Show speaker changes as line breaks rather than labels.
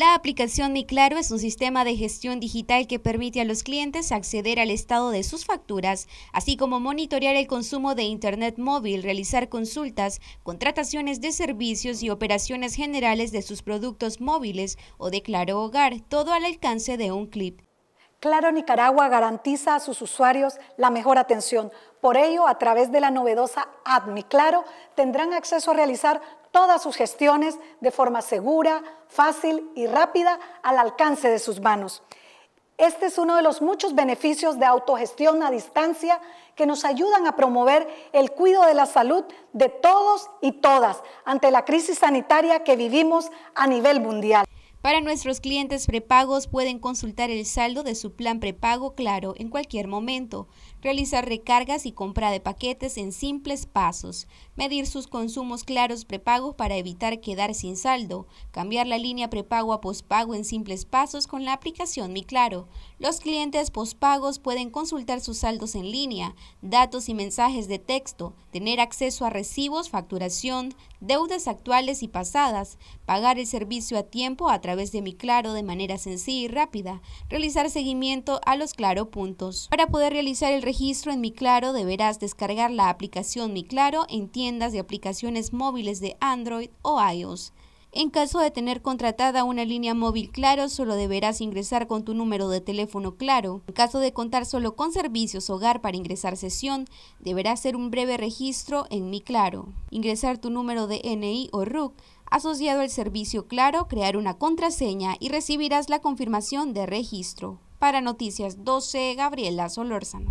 La aplicación Mi Claro es un sistema de gestión digital que permite a los clientes acceder al estado de sus facturas, así como monitorear el consumo de Internet móvil, realizar consultas, contrataciones de servicios y operaciones generales de sus productos móviles
o de Claro Hogar, todo al alcance de un clip. Claro Nicaragua garantiza a sus usuarios la mejor atención. Por ello, a través de la novedosa ADMI Claro, tendrán acceso a realizar todas sus gestiones de forma segura, fácil y rápida al alcance de sus manos. Este es uno de los muchos beneficios de autogestión a distancia que nos ayudan a promover el cuidado de la salud de todos y todas ante la crisis sanitaria que vivimos a nivel mundial.
Para nuestros clientes prepagos pueden consultar el saldo de su plan prepago Claro en cualquier momento, realizar recargas y compra de paquetes en simples pasos, medir sus consumos claros prepagos para evitar quedar sin saldo, cambiar la línea prepago a pospago en simples pasos con la aplicación Mi Claro. Los clientes pospagos pueden consultar sus saldos en línea, datos y mensajes de texto, tener acceso a recibos, facturación, deudas actuales y pasadas, pagar el servicio a tiempo a través a través de mi Claro de manera sencilla y rápida, realizar seguimiento a los Claro puntos. Para poder realizar el registro en mi Claro deberás descargar la aplicación Mi Claro en tiendas de aplicaciones móviles de Android o iOS. En caso de tener contratada una línea móvil Claro, solo deberás ingresar con tu número de teléfono Claro. En caso de contar solo con servicios hogar para ingresar sesión, deberás hacer un breve registro en Mi Claro, ingresar tu número de NI o RUC asociado al servicio Claro, crear una contraseña y recibirás la confirmación de registro. Para Noticias 12, Gabriela Solórzano.